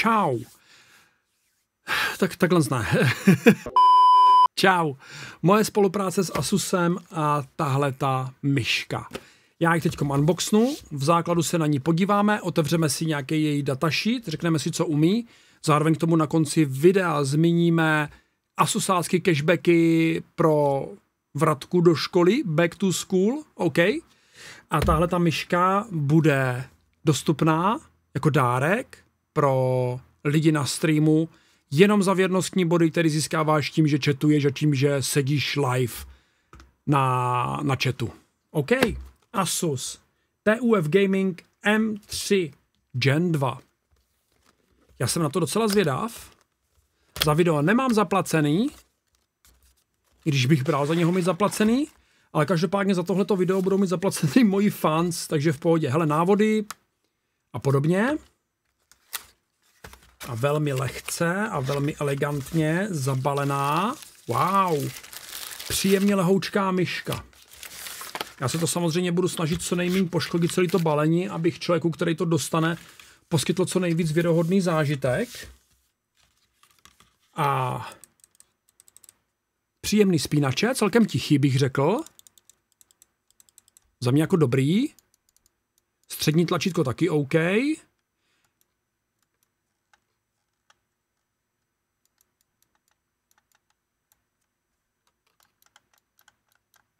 Čau. Tak takhle zná. Čau. Moje spolupráce s Asusem a tahle ta myška. Já ji teď unboxnu, v základu se na ní podíváme, otevřeme si nějaký její datasheet, řekneme si, co umí. Zároveň k tomu na konci videa zmíníme asusácky cashbacky pro vratku do školy, back to school, OK. A tahle ta myška bude dostupná jako dárek pro lidi na streamu jenom za věrnostní body, který získáváš tím, že četuješ a tím, že sedíš live na, na chatu. OK. Asus TUF Gaming M3 Gen 2. Já jsem na to docela zvědav. Za video nemám zaplacený, i když bych bral za něho mít zaplacený, ale každopádně za tohleto video budou mít zaplacený moji fans, takže v pohodě. Hele, návody a podobně a velmi lehce a velmi elegantně zabalená. Wow! Příjemně lehoučká myška. Já se to samozřejmě budu snažit co nejméně poškodit celý to balení, abych člověku, který to dostane, poskytl co nejvíc věrohodný zážitek. A příjemný spínače, celkem tichý bych řekl. Za mě jako dobrý. Střední tlačítko taky OK.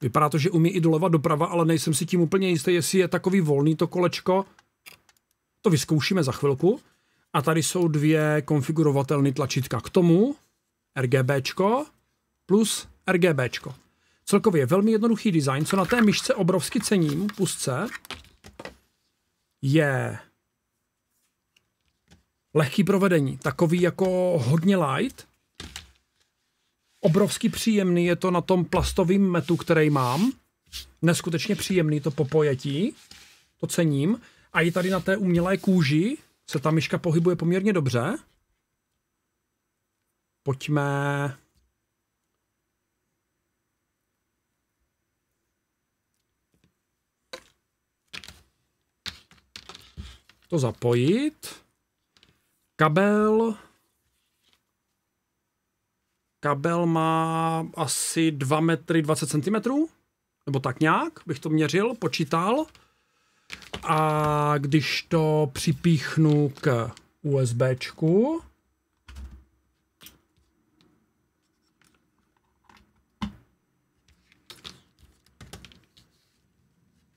Vypadá to, že umí i doleva doprava, ale nejsem si tím úplně jistý, jestli je takový volný to kolečko. To vyzkoušíme za chvilku. A tady jsou dvě konfigurovatelné tlačítka k tomu. RGBčko plus RGBčko. Celkově je velmi jednoduchý design, co na té myšce obrovsky cením, pusce, je lehký provedení, takový jako hodně light, obrovsky příjemný je to na tom plastovém metu, který mám. Neskutečně příjemný to popojetí, to cením. A i tady na té umělé kůži se ta myška pohybuje poměrně dobře. Pojďme... To zapojit. Kabel, Kabel má asi 2 metry 20 cm, nebo tak nějak, bych to měřil, počítal. A když to připíchnu k USBčku,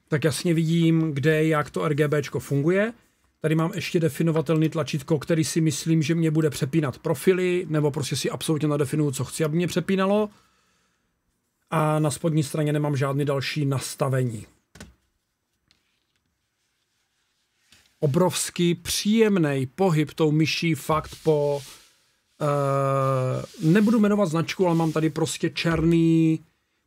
tak jasně vidím, kde jak to RGBčko funguje. Tady mám ještě definovatelný tlačítko, který si myslím, že mě bude přepínat profily, nebo prostě si absolutně nadefinuju, co chci, aby mě přepínalo. A na spodní straně nemám žádný další nastavení. Obrovský, příjemný pohyb tou myší fakt po... Uh, nebudu jmenovat značku, ale mám tady prostě černý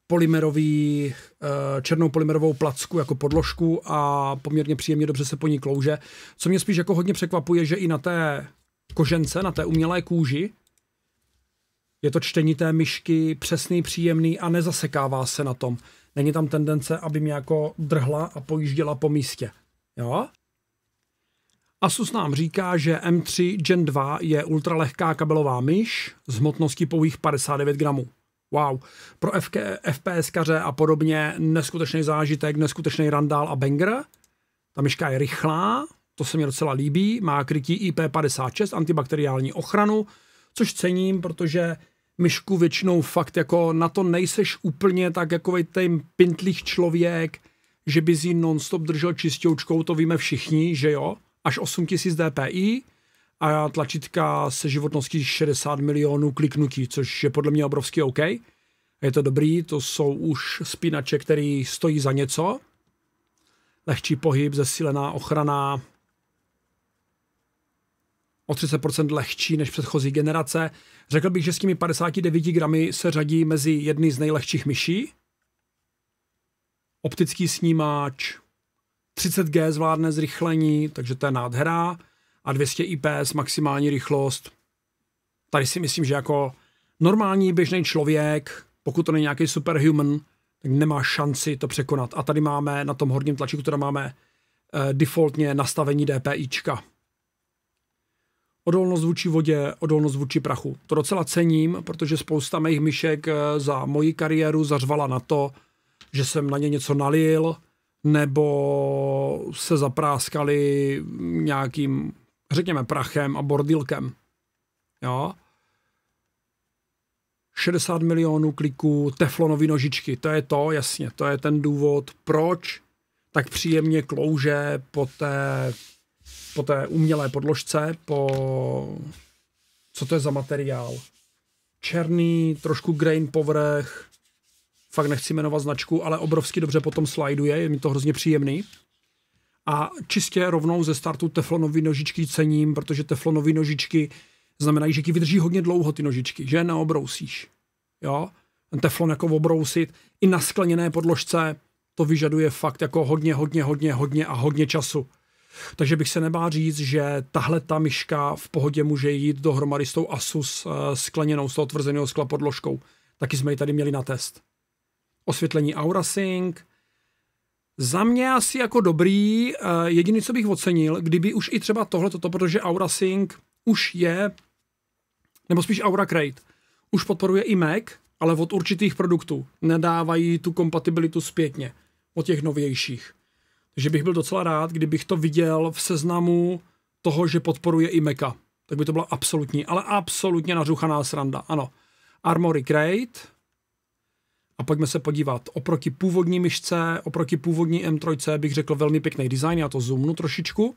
polymerový, eh, černou polymerovou placku jako podložku a poměrně příjemně dobře se po ní klouže. Co mě spíš jako hodně překvapuje, že i na té kožence, na té umělé kůži, je to čtení té myšky přesný, příjemný a nezasekává se na tom. Není tam tendence, aby mě jako drhla a pojížděla po místě. Jo? Asus nám říká, že M3 Gen 2 je ultralehká kabelová myš s hmotností pouhých 59 gramů wow. Pro FK, FPSkaře a podobně neskutečný zážitek, neskutečný randál a banger. Ta myška je rychlá, to se mi docela líbí, má krytí IP56, antibakteriální ochranu, což cením, protože myšku většinou fakt jako na to nejseš úplně tak jako ten pintlých člověk, že bys ji non-stop držel čistoučkou, to víme všichni, že jo, až 8000 DPI, a tlačítka se životností 60 milionů kliknutí, což je podle mě obrovský OK. Je to dobrý, to jsou už spínače, který stojí za něco. Lehčí pohyb, zesílená ochrana, o 30% lehčí než předchozí generace. Řekl bych, že s těmi 59 gramy se řadí mezi jedny z nejlehčích myší. Optický snímač, 30G zvládne zrychlení, takže to je nádhera a 200 IPS maximální rychlost. Tady si myslím, že jako normální běžný člověk, pokud to není nějaký superhuman, tak nemá šanci to překonat. A tady máme na tom horním tlačíku, které máme eh, defaultně nastavení DPIčka. Odolnost vůči vodě, odolnost vůči prachu. To docela cením, protože spousta mých myšek eh, za moji kariéru zařvala na to, že jsem na ně něco nalil, nebo se zapráskali nějakým řekněme, prachem a bordilkem. Jo? 60 milionů kliků, teflonové nožičky, to je to, jasně, to je ten důvod, proč tak příjemně klouže po té, po té umělé podložce, po... Co to je za materiál? Černý, trošku grain povrch, fakt nechci jmenovat značku, ale obrovsky dobře potom slajduje, je mi to hrozně příjemný a čistě rovnou ze startu teflonové nožičky cením, protože teflonové nožičky znamenají, že ti vydrží hodně dlouho ty nožičky, že je neobrousíš. Jo? Ten teflon jako obrousit i na skleněné podložce to vyžaduje fakt jako hodně, hodně, hodně, hodně a hodně času. Takže bych se nebál říct, že tahle ta myška v pohodě může jít dohromady s tou Asus eh, skleněnou, s tou tvrzeného skla podložkou. Taky jsme ji tady měli na test. Osvětlení Aurasync, za mě asi jako dobrý, eh, jediný, co bych ocenil, kdyby už i třeba tohle toto, protože Aura Sync už je, nebo spíš Aura Crate, už podporuje i Mac, ale od určitých produktů. Nedávají tu kompatibilitu zpětně od těch novějších. Takže bych byl docela rád, kdybych to viděl v seznamu toho, že podporuje i Maca. Tak by to byla absolutní, ale absolutně nařuchaná sranda. Ano. Armory Crate, a pojďme se podívat. Oproti původní myšce, oproti původní M3 bych řekl velmi pěkný design, já to zoomnu trošičku.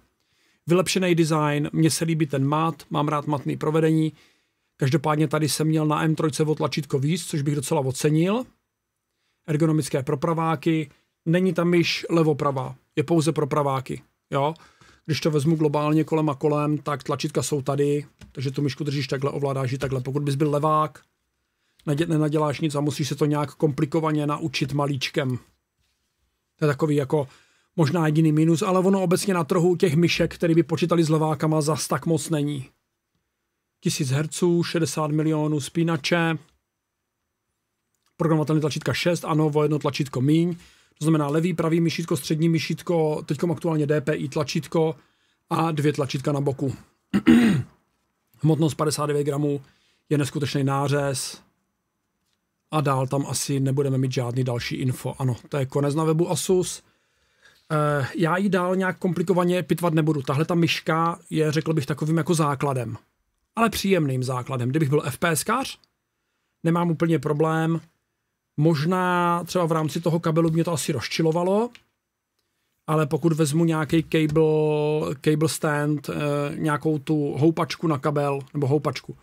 Vylepšený design, mně se líbí ten mat, mám rád matný provedení. Každopádně tady jsem měl na M3 o tlačítko víc, což bych docela ocenil. Ergonomické propraváky, není tam již levopravá, je pouze propraváky. Jo? Když to vezmu globálně kolem a kolem, tak tlačítka jsou tady, takže tu myšku držíš takhle, ovládáš ji takhle. Pokud bys byl levák, nenaděláš nic a musíš se to nějak komplikovaně naučit malíčkem. To je takový jako možná jediný minus, ale ono obecně na trhu těch myšek, které by počítali s levákama, zas tak moc není. 1000 Hz, 60 milionů spínače, programovatelné tlačítka 6, ano, o jedno tlačítko míň, to znamená levý, pravý myšítko, střední myšítko, teď aktuálně DPI tlačítko a dvě tlačítka na boku. Hmotnost 59 gramů je neskutečný nářez, a dál tam asi nebudeme mít žádný další info. Ano, to je konec na webu Asus. Eh, já ji dál nějak komplikovaně pitvat nebudu. Tahle ta myška je, řekl bych, takovým jako základem. Ale příjemným základem. Kdybych byl FPSkař, nemám úplně problém. Možná třeba v rámci toho kabelu mě to asi rozčilovalo, ale pokud vezmu nějaký cable, cable stand, eh, nějakou tu houpačku na kabel, nebo houpačku,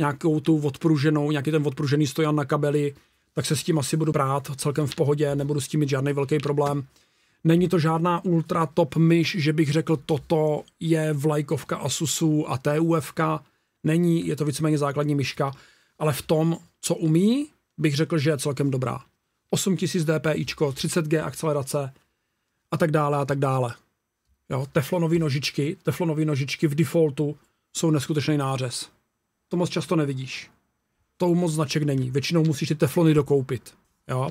nějakou tu odpruženou, nějaký ten odpružený stojan na kabeli, tak se s tím asi budu brát celkem v pohodě, nebudu s tím mít žádný velký problém. Není to žádná ultra top myš, že bych řekl, toto je vlajkovka Asusu a TUF. Není, je to víceméně základní myška, ale v tom, co umí, bych řekl, že je celkem dobrá. 8000 DPI, 30G akcelerace a tak dále a tak dále. Jo, teflonové nožičky, teflonové nožičky v defaultu jsou neskutečný nářez to moc často nevidíš. To moc značek není. Většinou musíš ty teflony dokoupit. Jo?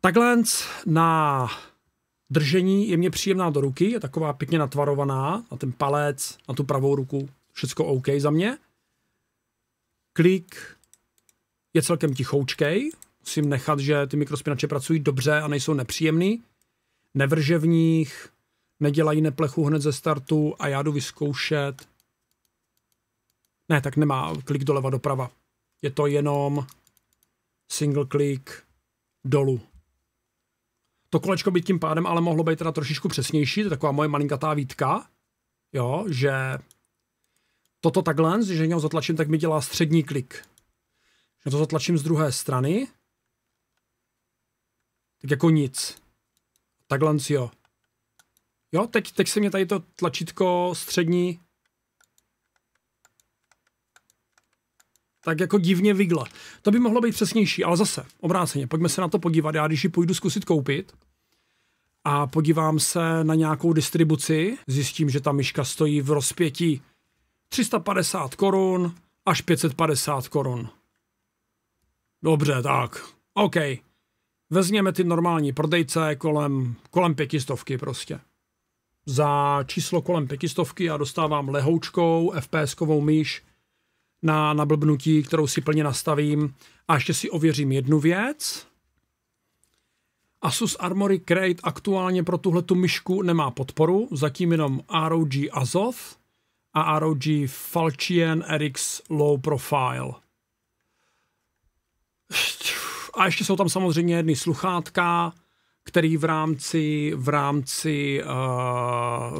Takhle na držení je mě příjemná do ruky, je taková pěkně natvarovaná, na ten palec, na tu pravou ruku, všecko OK za mě. Klik je celkem tichoučkej, musím nechat, že ty mikrospinače pracují dobře a nejsou nepříjemný. Nevrže v nich, nedělají neplechu hned ze startu a já jdu vyzkoušet ne, tak nemá klik doleva doprava. Je to jenom single click dolů. To kolečko by tím pádem ale mohlo být teda trošičku přesnější, to je taková moje malinkatá výtka, jo, že toto takhle, že něho zatlačím, tak mi dělá střední klik. Že to zatlačím z druhé strany, tak jako nic. Takhle jo. Jo, teď, teď se mě tady to tlačítko střední tak jako divně vigla. To by mohlo být přesnější, ale zase, obráceně, pojďme se na to podívat. Já když ji půjdu zkusit koupit a podívám se na nějakou distribuci, zjistím, že ta myška stojí v rozpětí 350 korun až 550 korun. Dobře, tak, OK. Vezměme ty normální prodejce kolem, kolem pětistovky prostě. Za číslo kolem pětistovky a dostávám lehoučkou FPS-kovou myš na, na blbnutí, kterou si plně nastavím. A ještě si ověřím jednu věc. Asus Armory Crate aktuálně pro tuhle tu myšku nemá podporu, zatím jenom ROG Azov a ROG Falchion RX Low Profile. A ještě jsou tam samozřejmě jedny sluchátka, který v rámci, v rámci, uh,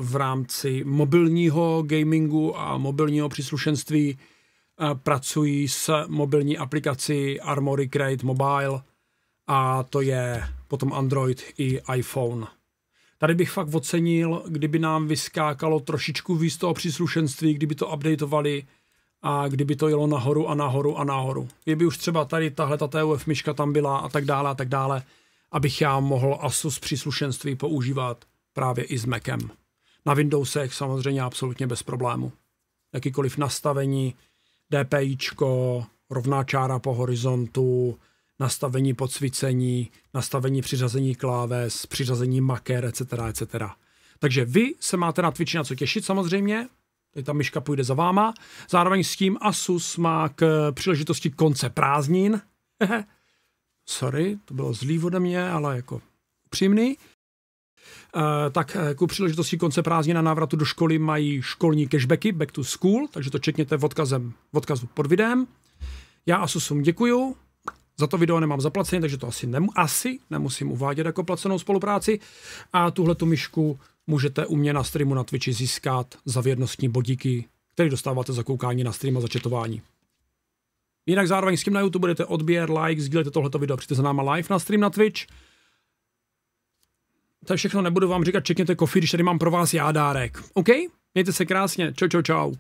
v rámci mobilního gamingu a mobilního příslušenství Eh, pracují s mobilní aplikací Armory Create Mobile a to je potom Android i iPhone. Tady bych fakt ocenil, kdyby nám vyskákalo trošičku víc toho příslušenství, kdyby to updateovali a kdyby to jelo nahoru a nahoru a nahoru. Kdyby už třeba tady tahle ta TUF myška tam byla a tak dále a tak dále, abych já mohl Asus příslušenství používat právě i s Macem. Na Windowsech samozřejmě absolutně bez problému. Jakýkoliv nastavení, DPIčko, rovná čára po horizontu, nastavení podsvícení, nastavení přiřazení kláves, přiřazení maker, etc., etc. Takže vy se máte na Twitchi na co těšit samozřejmě, Teď ta myška půjde za váma. Zároveň s tím Asus má k příležitosti konce prázdnin. Sorry, to bylo zlý ode mě, ale jako přímný. Eh, tak eh, ku příležitosti konce prázdnin na návratu do školy mají školní cashbacky Back to School, takže to čekněte v, odkazem, v odkazu pod videem. Já Asusům děkuju, za to video nemám zaplacený, takže to asi, nemu, asi nemusím uvádět jako placenou spolupráci. A tuhle tu myšku můžete u mě na streamu na Twitchi získat za vědnostní bodíky, které dostáváte za koukání na stream a za četování. Jinak zároveň s tím na YouTube budete odběr, like, sdílejte tohleto video, přijďte za náma live na stream na Twitch. To je všechno, nebudu vám říkat, čekněte kofi, když tady mám pro vás já dárek. OK? Mějte se krásně. Čau, čau, čau.